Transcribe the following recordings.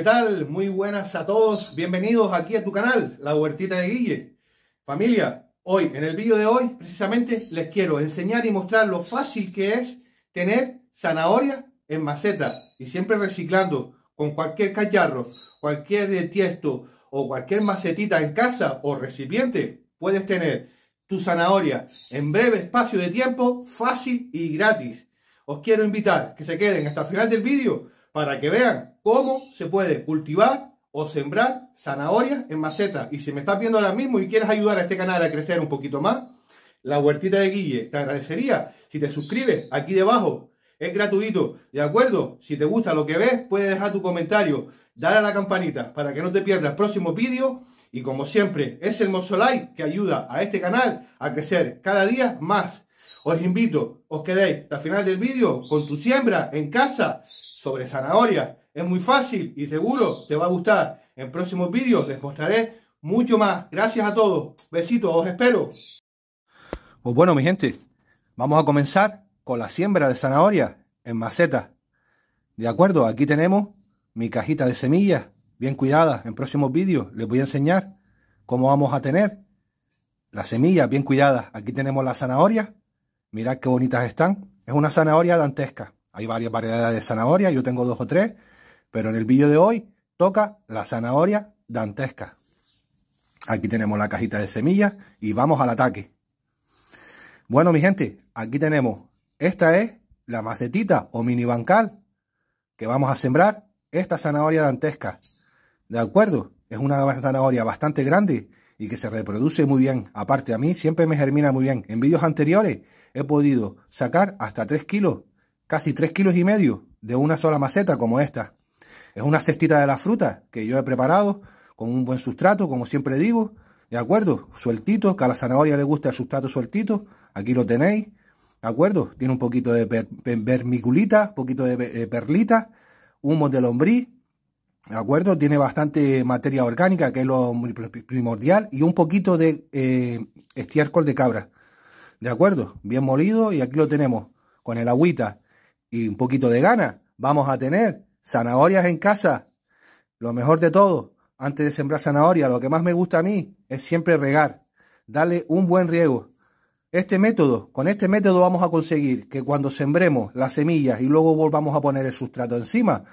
¿qué tal? Muy buenas a todos. Bienvenidos aquí a tu canal, La Huertita de Guille. Familia, hoy, en el vídeo de hoy, precisamente les quiero enseñar y mostrar lo fácil que es tener zanahoria en maceta y siempre reciclando con cualquier cacharro, cualquier tiesto o cualquier macetita en casa o recipiente. Puedes tener tu zanahoria en breve espacio de tiempo, fácil y gratis. Os quiero invitar que se queden hasta el final del vídeo para que vean cómo se puede cultivar o sembrar zanahorias en maceta. Y si me estás viendo ahora mismo y quieres ayudar a este canal a crecer un poquito más, la huertita de Guille, te agradecería si te suscribes aquí debajo. Es gratuito, ¿de acuerdo? Si te gusta lo que ves, puedes dejar tu comentario, dar a la campanita para que no te pierdas próximos vídeos. Y como siempre, es el like que ayuda a este canal a crecer cada día más. Os invito, os quedéis al final del vídeo con tu siembra en casa sobre zanahoria. Es muy fácil y seguro te va a gustar. En próximos vídeos les mostraré mucho más. Gracias a todos. Besitos, os espero. Pues bueno, mi gente, vamos a comenzar con la siembra de zanahoria en maceta. De acuerdo, aquí tenemos mi cajita de semillas, bien cuidada. En próximos vídeos les voy a enseñar cómo vamos a tener las semillas bien cuidadas. Aquí tenemos la zanahoria Mirad qué bonitas están. Es una zanahoria dantesca. Hay varias variedades de zanahoria, yo tengo dos o tres, pero en el vídeo de hoy toca la zanahoria dantesca. Aquí tenemos la cajita de semillas y vamos al ataque. Bueno, mi gente, aquí tenemos, esta es la macetita o mini bancal que vamos a sembrar esta zanahoria dantesca. ¿De acuerdo? Es una zanahoria bastante grande y que se reproduce muy bien. Aparte, a mí siempre me germina muy bien. En vídeos anteriores he podido sacar hasta 3 kilos, casi 3 kilos y medio de una sola maceta como esta. Es una cestita de la fruta que yo he preparado con un buen sustrato, como siempre digo, ¿de acuerdo? Sueltito, que a la zanahoria le gusta el sustrato sueltito, aquí lo tenéis, ¿de acuerdo? Tiene un poquito de vermiculita, un poquito de perlita, humo de lombriz, ¿De acuerdo? Tiene bastante materia orgánica, que es lo primordial, y un poquito de eh, estiércol de cabra de acuerdo, bien molido y aquí lo tenemos, con el agüita y un poquito de gana, vamos a tener zanahorias en casa. Lo mejor de todo, antes de sembrar zanahoria, lo que más me gusta a mí es siempre regar, darle un buen riego. Este método, con este método vamos a conseguir que cuando sembremos las semillas y luego volvamos a poner el sustrato encima,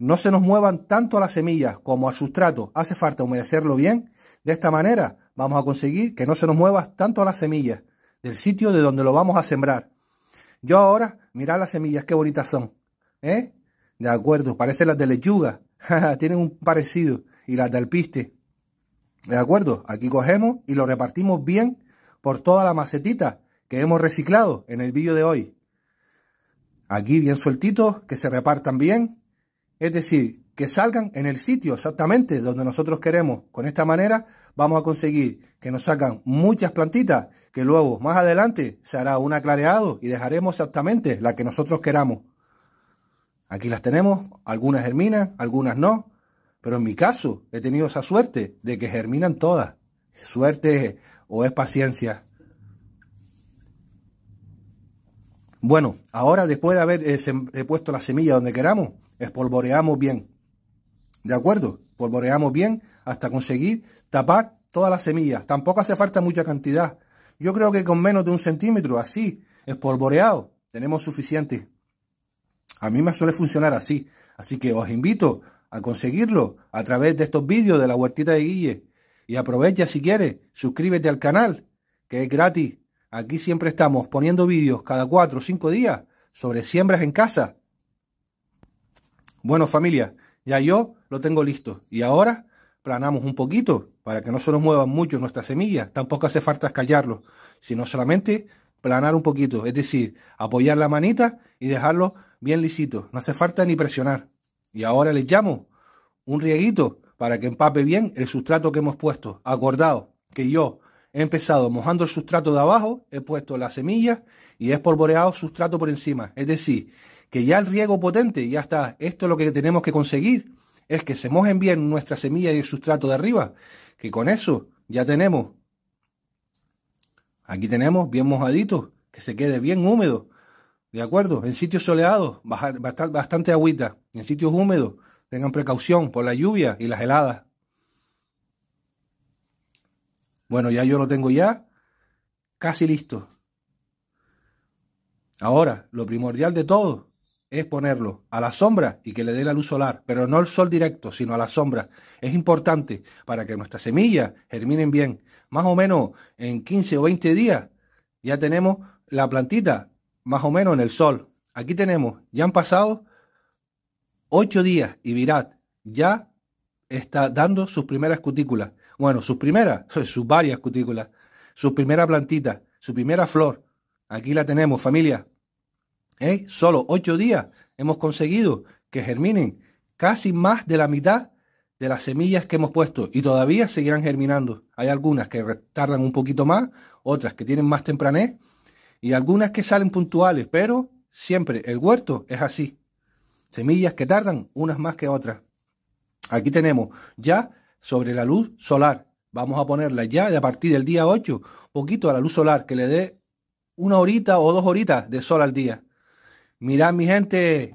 no se nos muevan tanto las semillas como el sustrato. Hace falta humedecerlo bien. De esta manera vamos a conseguir que no se nos muevan tanto las semillas del sitio de donde lo vamos a sembrar. Yo ahora, mira las semillas, qué bonitas son. ¿Eh? De acuerdo, parecen las de lechuga. Tienen un parecido. Y las de alpiste. De acuerdo, aquí cogemos y lo repartimos bien por toda la macetita que hemos reciclado en el vídeo de hoy. Aquí bien sueltitos, que se repartan bien. Es decir, que salgan en el sitio exactamente donde nosotros queremos. Con esta manera vamos a conseguir que nos sacan muchas plantitas que luego más adelante se hará un aclareado y dejaremos exactamente la que nosotros queramos. Aquí las tenemos, algunas germinan, algunas no, pero en mi caso he tenido esa suerte de que germinan todas. Suerte o es paciencia. Bueno, ahora después de haber eh, puesto la semilla donde queramos, espolvoreamos bien. ¿De acuerdo? Polvoreamos bien hasta conseguir tapar todas las semillas. Tampoco hace falta mucha cantidad. Yo creo que con menos de un centímetro, así, espolvoreado, tenemos suficiente. A mí me suele funcionar así. Así que os invito a conseguirlo a través de estos vídeos de la huertita de Guille. Y aprovecha si quieres, suscríbete al canal, que es gratis. Aquí siempre estamos poniendo vídeos cada 4 o 5 días sobre siembras en casa. Bueno familia, ya yo lo tengo listo. Y ahora planamos un poquito para que no se nos muevan mucho nuestras semillas, tampoco hace falta escallarlo, sino solamente planar un poquito, es decir, apoyar la manita y dejarlo bien lisito, no hace falta ni presionar. Y ahora le llamo un rieguito para que empape bien el sustrato que hemos puesto. Acordado que yo he empezado mojando el sustrato de abajo, he puesto las semillas y he espolvoreado sustrato por encima. Es decir, que ya el riego potente ya está. Esto es lo que tenemos que conseguir es que se mojen bien nuestra semilla y el sustrato de arriba, que con eso ya tenemos. Aquí tenemos bien mojadito, que se quede bien húmedo, ¿de acuerdo? En sitios soleados, bastante agüita, en sitios húmedos, tengan precaución por la lluvia y las heladas. Bueno, ya yo lo tengo ya casi listo. Ahora, lo primordial de todo es ponerlo a la sombra y que le dé la luz solar, pero no el sol directo, sino a la sombra. Es importante para que nuestras semillas germinen bien. Más o menos en 15 o 20 días ya tenemos la plantita más o menos en el sol. Aquí tenemos, ya han pasado 8 días y Virat ya está dando sus primeras cutículas. Bueno, sus primeras, sus varias cutículas, su primera plantita, su primera flor. Aquí la tenemos, familia. ¿Eh? solo ocho días hemos conseguido que germinen casi más de la mitad de las semillas que hemos puesto y todavía seguirán germinando. Hay algunas que tardan un poquito más, otras que tienen más temprané y algunas que salen puntuales, pero siempre el huerto es así. Semillas que tardan unas más que otras. Aquí tenemos ya sobre la luz solar. Vamos a ponerla ya a partir del día 8, poquito a la luz solar, que le dé una horita o dos horitas de sol al día. Mirad, mi gente,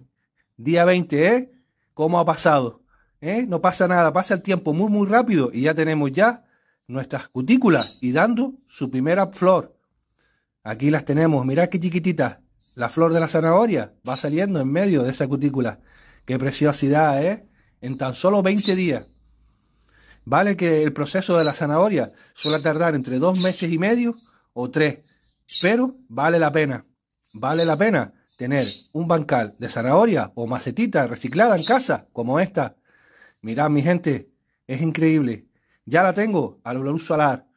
día 20, ¿eh? ¿Cómo ha pasado? ¿Eh? No pasa nada, pasa el tiempo muy, muy rápido y ya tenemos ya nuestras cutículas y dando su primera flor. Aquí las tenemos, mirad qué chiquititas. La flor de la zanahoria va saliendo en medio de esa cutícula. Qué preciosidad, ¿eh? En tan solo 20 días. Vale que el proceso de la zanahoria suele tardar entre dos meses y medio o tres, pero vale la pena. Vale la pena tener un bancal de zanahoria o macetita reciclada en casa como esta. Mirad, mi gente, es increíble. Ya la tengo a la luz solar.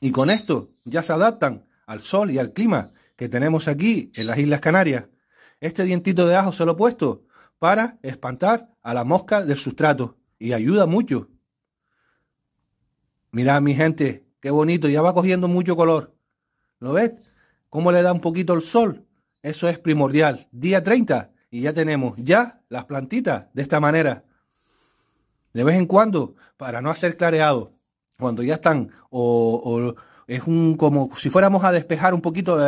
Y con esto ya se adaptan al sol y al clima que tenemos aquí en las Islas Canarias. Este dientito de ajo se lo he puesto para espantar a la mosca del sustrato y ayuda mucho. Mirad, mi gente, qué bonito, ya va cogiendo mucho color. ¿Lo ves? ¿Cómo le da un poquito el sol? Eso es primordial. Día 30 y ya tenemos ya las plantitas de esta manera. De vez en cuando, para no hacer clareado, cuando ya están o, es un como si fuéramos a despejar un poquito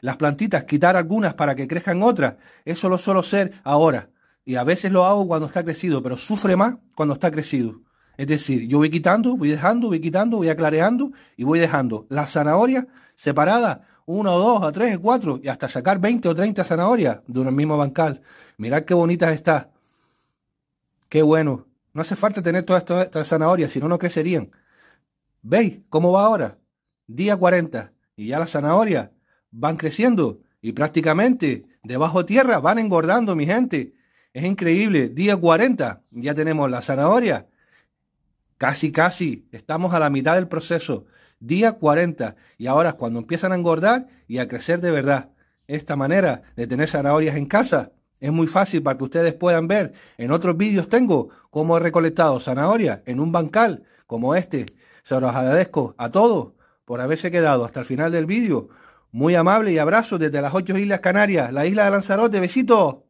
las plantitas, quitar algunas para que crezcan otras. Eso lo suelo hacer ahora. Y a veces lo hago cuando está crecido, pero sufre más cuando está crecido. Es decir, yo voy quitando, voy dejando, voy quitando, voy aclareando y voy dejando la zanahoria separada 1, o dos, a tres, cuatro, y hasta sacar 20 o 30 zanahorias de un mismo bancal. Mirad qué bonitas está. Qué bueno. No hace falta tener todas estas zanahorias, si no, no crecerían. ¿Veis cómo va ahora? Día 40. Y ya las zanahorias van creciendo y prácticamente debajo tierra van engordando, mi gente. Es increíble. Día 40. Ya tenemos las zanahorias. Casi, casi. Estamos a la mitad del proceso día 40, y ahora es cuando empiezan a engordar y a crecer de verdad. Esta manera de tener zanahorias en casa es muy fácil para que ustedes puedan ver. En otros vídeos tengo cómo he recolectado zanahorias en un bancal como este. Se los agradezco a todos por haberse quedado hasta el final del vídeo. Muy amable y abrazo desde las ocho Islas Canarias, la isla de Lanzarote. Besitos.